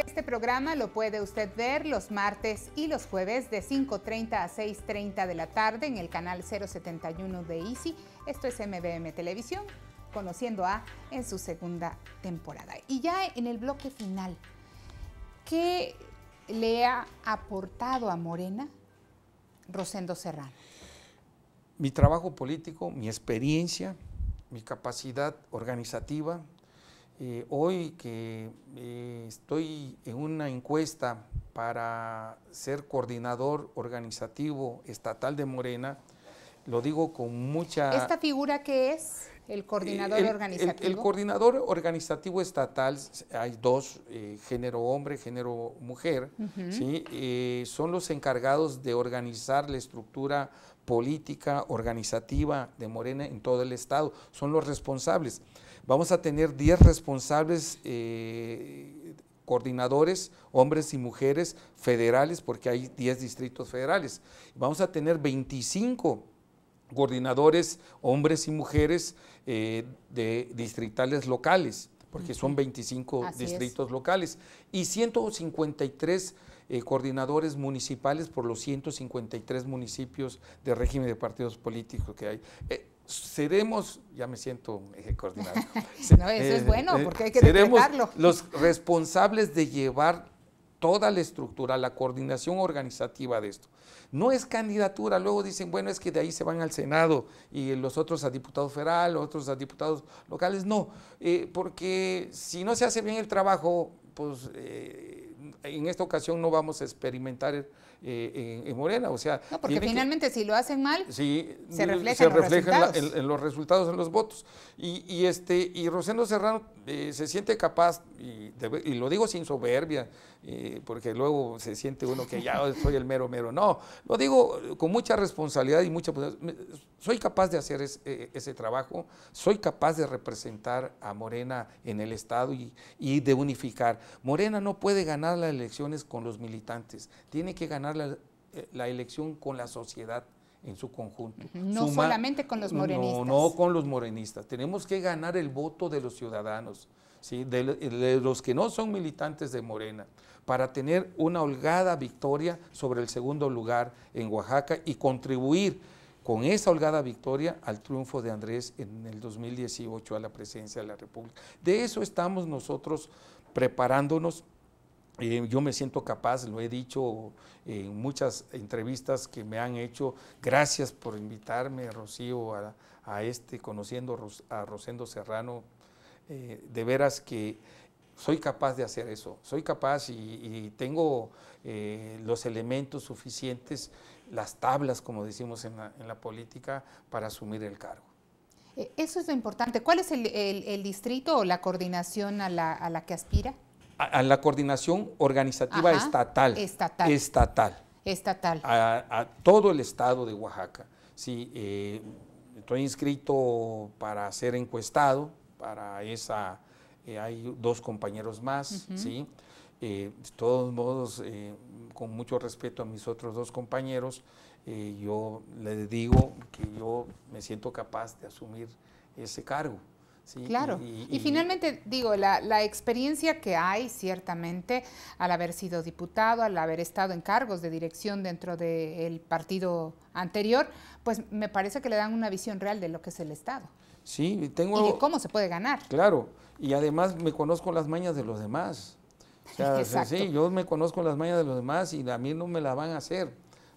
este programa lo puede usted ver los martes y los jueves de 5.30 a 6.30 de la tarde en el canal 071 de ICI. Esto es MBM Televisión, conociendo a en su segunda temporada. Y ya en el bloque final, ¿qué le ha aportado a Morena Rosendo Serrano? Mi trabajo político, mi experiencia, mi capacidad organizativa, eh, hoy que eh, estoy en una encuesta para ser coordinador organizativo estatal de Morena, lo digo con mucha... ¿Esta figura que es? El coordinador eh, organizativo. El, coordinador organizativo estatal, hay dos, género hombre, género mujer, ¿sí? son los encargados de organizar la estructura política, organizativa de Morena en todo el Estado, son los responsables. Vamos a tener 10 responsables eh, coordinadores, hombres y mujeres federales, porque hay 10 distritos federales. Vamos a tener 25 coordinadores, hombres y mujeres eh, de distritales locales, porque son 25 distritos locales, y 153 eh, coordinadores municipales por los 153 municipios de régimen de partidos políticos que hay seremos, ya me siento coordinado. eso es eh, bueno, eh, porque hay que seremos los responsables de llevar toda la estructura, la coordinación organizativa de esto. No es candidatura, luego dicen, bueno, es que de ahí se van al Senado y los otros a diputados federal, los otros a diputados locales. No, eh, porque si no se hace bien el trabajo, pues en esta ocasión no vamos a experimentar eh, en, Morena. O sea, porque finalmente si lo hacen mal, se refleja, en, los resultados. En, los votos. Y, este, y Rosendo Serrano eh, se siente capaz, y, y, lo digo sin soberbia, eh, porque luego se siente uno que ya soy el mero mero. No, lo digo con mucha responsabilidad y mucha... Soy capaz de hacer ese trabajo, soy capaz de representar a Morena en el Estado y, y de unificar. Morena no puede ganar las elecciones con los militantes, tiene que ganar eh, la, elección con la sociedad en su conjunto. No solamente con los morenistas. No, no con los morenistas. Tenemos que ganar el voto de los ciudadanos, ¿sí? de, los que no son militantes de Morena, para tener una holgada victoria sobre el segundo lugar en Oaxaca y contribuir con esa holgada victoria al triunfo de Andrés en el 2018 a la presidencia de la República. De eso estamos nosotros preparándonos eh, yo me siento capaz, lo he dicho eh, en muchas entrevistas que me han hecho. Gracias por invitarme, Rocío, a, este, conociendo a Rosendo Serrano. Eh, de veras que soy capaz de hacer eso, soy capaz y, tengo los elementos suficientes, las tablas, como decimos en la, política, para asumir el cargo. Eso es lo importante. ¿Cuál es el, el distrito o la coordinación a la, a la que aspira? A, la coordinación organizativa estatal. Estatal. Estatal. Estatal. A, todo el estado de Oaxaca. Sí, eh, estoy inscrito para ser encuestado, para esa, eh, hay dos compañeros más, ¿sí? Eh, de todos modos, con mucho respeto a mis otros dos compañeros, yo les digo que yo me siento capaz de asumir ese cargo claro. Y, finalmente, digo, la, la, experiencia que hay, ciertamente, al haber sido diputado, al haber estado en cargos de dirección dentro del partido anterior, pues me parece que le dan una visión real de lo que es el Estado. Sí, tengo... Y cómo se puede ganar. Claro, y además me conozco las mañas de los demás. sí, yo me conozco las mañas de los demás y a mí no me la van a hacer.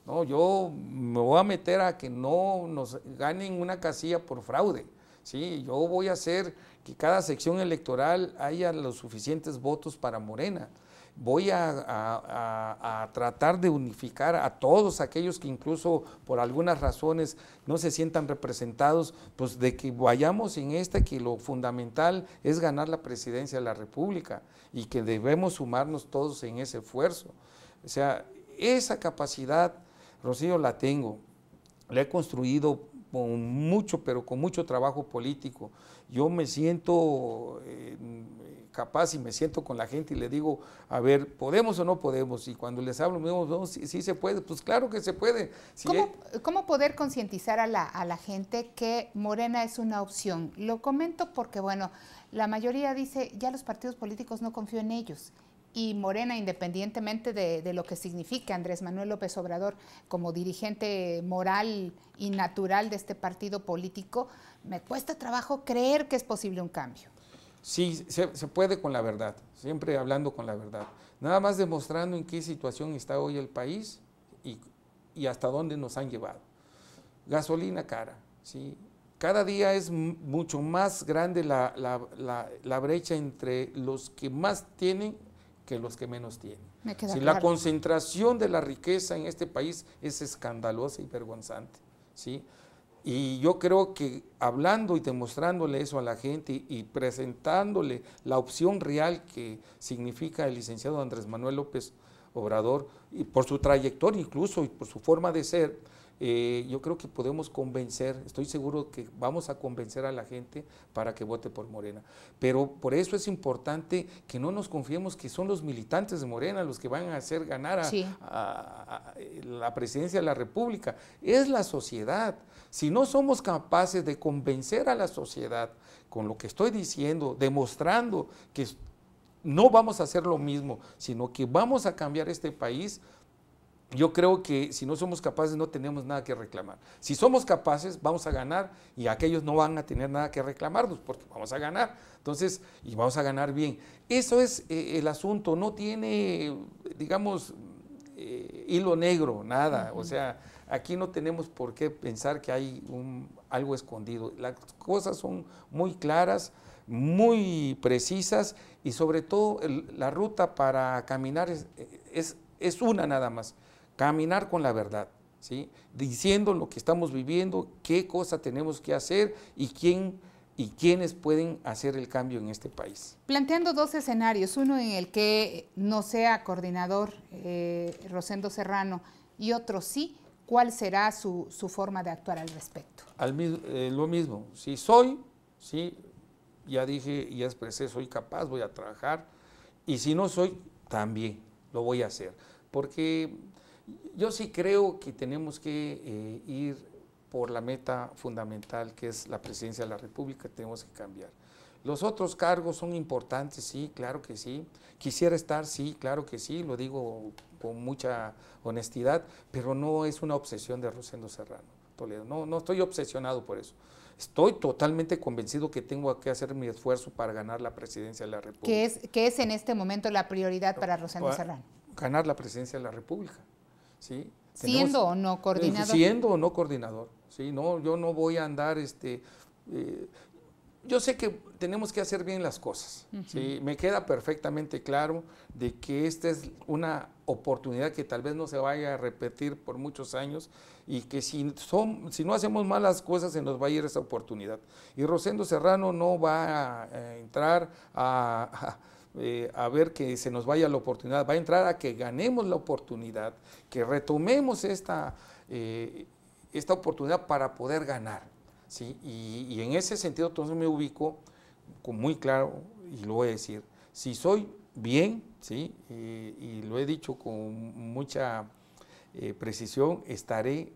No, yo me voy a meter a que no nos ganen una casilla por fraude. ¿sí? Yo voy a hacer que cada sección electoral haya los suficientes votos para Morena. Voy a, tratar de unificar a todos aquellos que incluso por algunas razones no se sientan representados, pues de que vayamos en esta, que lo fundamental es ganar la presidencia de la República y que debemos sumarnos todos en ese esfuerzo. O sea, esa capacidad, Rocío, la tengo, la he construido con mucho, pero con mucho trabajo político. Yo me siento eh, capaz y me siento con la gente y le digo, a ver, ¿podemos o no podemos? Y cuando les hablo, me digo, sí, se puede, pues claro que se puede. ¿Cómo, ¿Cómo, poder concientizar a la, a la gente que Morena es una opción? Lo comento porque, bueno, la mayoría dice, ya los partidos políticos no confío en ellos y Morena, independientemente de, lo que signifique Andrés Manuel López Obrador como dirigente moral y natural de este partido político, me cuesta trabajo creer que es posible un cambio. Sí, se, puede con la verdad, siempre hablando con la verdad. Nada más demostrando en qué situación está hoy el país y, hasta dónde nos han llevado. Gasolina cara, ¿sí? cada día es mucho más grande la, brecha entre los que más tienen que los que menos tienen. si La concentración de la riqueza en este país es escandalosa y vergonzante. ¿sí? Y yo creo que hablando y demostrándole eso a la gente y presentándole la opción real que significa el licenciado Andrés Manuel López Obrador, y por su trayectoria incluso y por su forma de ser, eh, yo creo que podemos convencer, estoy seguro que vamos a convencer a la gente para que vote por Morena. Pero por eso es importante que no nos confiemos que son los militantes de Morena los que van a hacer ganar a, la presidencia de la República. Es la sociedad. Si no somos capaces de convencer a la sociedad con lo que estoy diciendo, demostrando que no vamos a hacer lo mismo, sino que vamos a cambiar este país yo creo que si no somos capaces no tenemos nada que reclamar. Si somos capaces vamos a ganar y aquellos no van a tener nada que reclamarnos porque vamos a ganar. Entonces, y vamos a ganar bien. Eso es eh, el asunto, no tiene, digamos, eh, hilo negro, nada. O sea, Aquí no tenemos por qué pensar que hay algo escondido. Las cosas son muy claras, muy precisas y sobre todo la ruta para caminar es, una nada más, caminar con la verdad, ¿sí? diciendo lo que estamos viviendo, qué cosa tenemos que hacer y quién y quiénes pueden hacer el cambio en este país. Planteando dos escenarios, uno en el que no sea coordinador eh, Rosendo Serrano y otro sí, cuál será su, su forma de actuar al respecto. Al, eh, lo mismo, si soy, sí, ya dije, ya expresé, soy capaz, voy a trabajar, y si no soy, también lo voy a hacer. Porque yo sí creo que tenemos que eh, ir por la meta fundamental que es la presidencia de la República, tenemos que cambiar. Los otros cargos son importantes, sí, claro que sí. Quisiera estar, sí, claro que sí, lo digo con mucha honestidad, pero no es una obsesión de Rosendo Serrano Toledo. No, no estoy obsesionado por eso. Estoy totalmente convencido que tengo que hacer mi esfuerzo para ganar la presidencia de la República. ¿Qué es, es en este momento la prioridad para Rosendo Serrano? Ganar la presidencia de la República. ¿sí? Siendo o no eh, coordinador. siendo o no coordinador. ¿sí? No, yo no voy a andar este, eh, yo sé que tenemos que hacer bien las cosas. Me queda perfectamente claro de que esta es una oportunidad que tal vez no se vaya a repetir por muchos años y que si, son, si no hacemos malas cosas se nos va a ir esa oportunidad. Y Rosendo Serrano no va a eh, entrar eh, a, ver que se nos vaya la oportunidad, va a entrar a que ganemos la oportunidad, que retomemos esta, eh, esta oportunidad para poder ganar. ¿sí? Y, en ese sentido entonces me ubico con muy claro, y lo voy a decir, si soy bien, ¿sí? Y, lo he dicho con mucha eh, precisión, estaré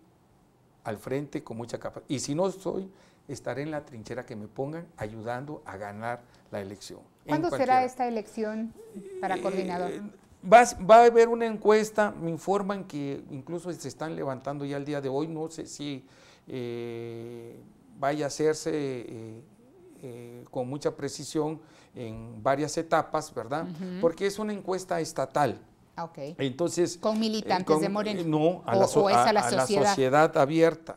al frente con mucha capacidad. Y si no soy estaré en la trinchera que me pongan ayudando a ganar la elección. ¿Cuándo será esta elección para eh, coordinador? va, a haber una encuesta, me informan que incluso se están levantando ya el día de hoy, no sé si eh, vaya a hacerse eh, con mucha precisión en varias etapas, ¿verdad? Porque es una encuesta estatal. Ah, okay. Entonces, con eh, militantes de Morena. No, a, la, sociedad. abierta,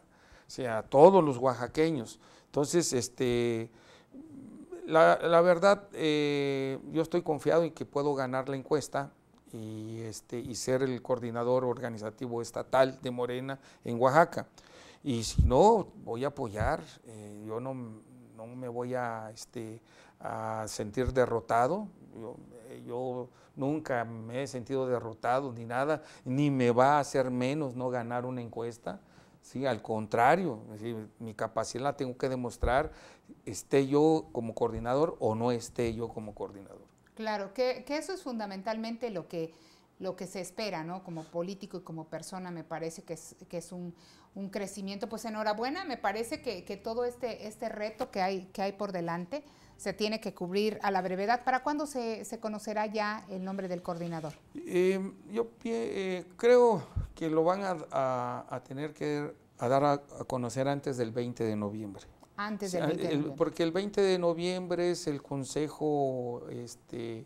o sea, a todos los oaxaqueños. Entonces, este, la, verdad, eh, yo estoy confiado en que puedo ganar la encuesta y, este, y ser el coordinador organizativo estatal de Morena en Oaxaca. Y si no, voy a apoyar. yo no, no me voy a, este, a sentir derrotado. Eh, yo, nunca me he sentido derrotado ni nada, ni me va a hacer menos no ganar una encuesta. Sí, al contrario, mi capacidad la tengo que demostrar, esté yo como coordinador o no esté yo como coordinador. Claro, que, que eso es fundamentalmente lo que lo que se espera, ¿no? Como político y como persona, me parece que es, un, crecimiento. Pues enhorabuena, me parece que, todo este, este reto que hay, que hay por delante se tiene que cubrir a la brevedad. ¿Para cuándo se, conocerá ya el nombre del coordinador? Eh, yo eh, creo que lo van a, tener que dar a, conocer antes del 20 de noviembre. Antes del 20 de noviembre. Porque el 20 de noviembre es el Consejo este,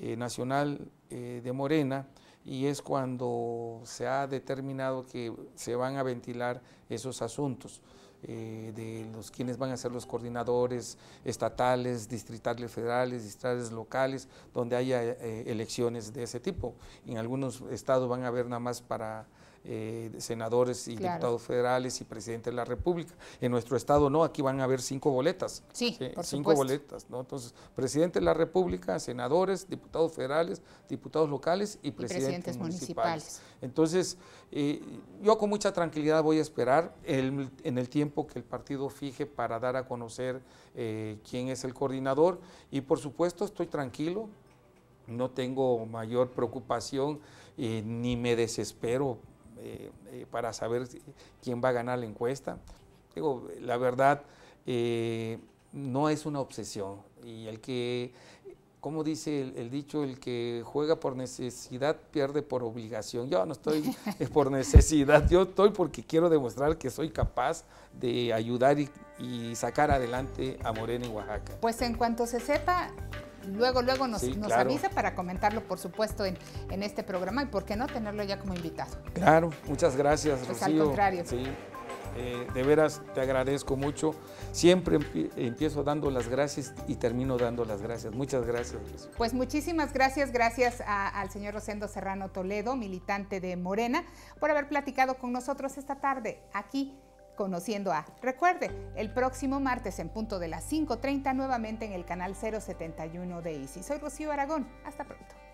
eh, nacional eh, de Morena y es cuando se ha determinado que se van a ventilar esos asuntos. Eh, de los quienes van a ser los coordinadores estatales, distritales federales, distritales locales, donde haya elecciones de ese tipo. En algunos estados van a haber nada más para eh, senadores y diputados federales y presidente de la República. En nuestro estado no, aquí van a haber cinco boletas. Sí, cinco boletas, Entonces, presidente de la República, senadores, diputados federales, diputados locales y presidentes, municipales. Entonces, eh, yo con mucha tranquilidad voy a esperar en el tiempo que el partido fije para dar a conocer eh, quién es el coordinador y por supuesto estoy tranquilo, no tengo mayor preocupación ni me desespero eh, eh, para saber quién va a ganar la encuesta. Digo, la verdad, eh, no es una obsesión. Y el que, como dice el, dicho, el que juega por necesidad pierde por obligación. Yo no estoy por necesidad, yo estoy porque quiero demostrar que soy capaz de ayudar y, sacar adelante a Morena y Oaxaca. Pues en cuanto se sepa, luego, luego nos, avisa para comentarlo, por supuesto, en, este programa y por qué no tenerlo ya como invitado. Claro, muchas gracias, pues al contrario. Sí. Eh, de veras te agradezco mucho. Siempre empiezo dando las gracias y termino dando las gracias. Muchas gracias. Pues muchísimas gracias, gracias al señor Rosendo Serrano Toledo, militante de Morena, por haber platicado con nosotros esta tarde aquí Conociendo a. Recuerde, el próximo martes en punto de las 5.30 nuevamente en el canal 071 de ICI. Soy Rocío Aragón. Hasta pronto.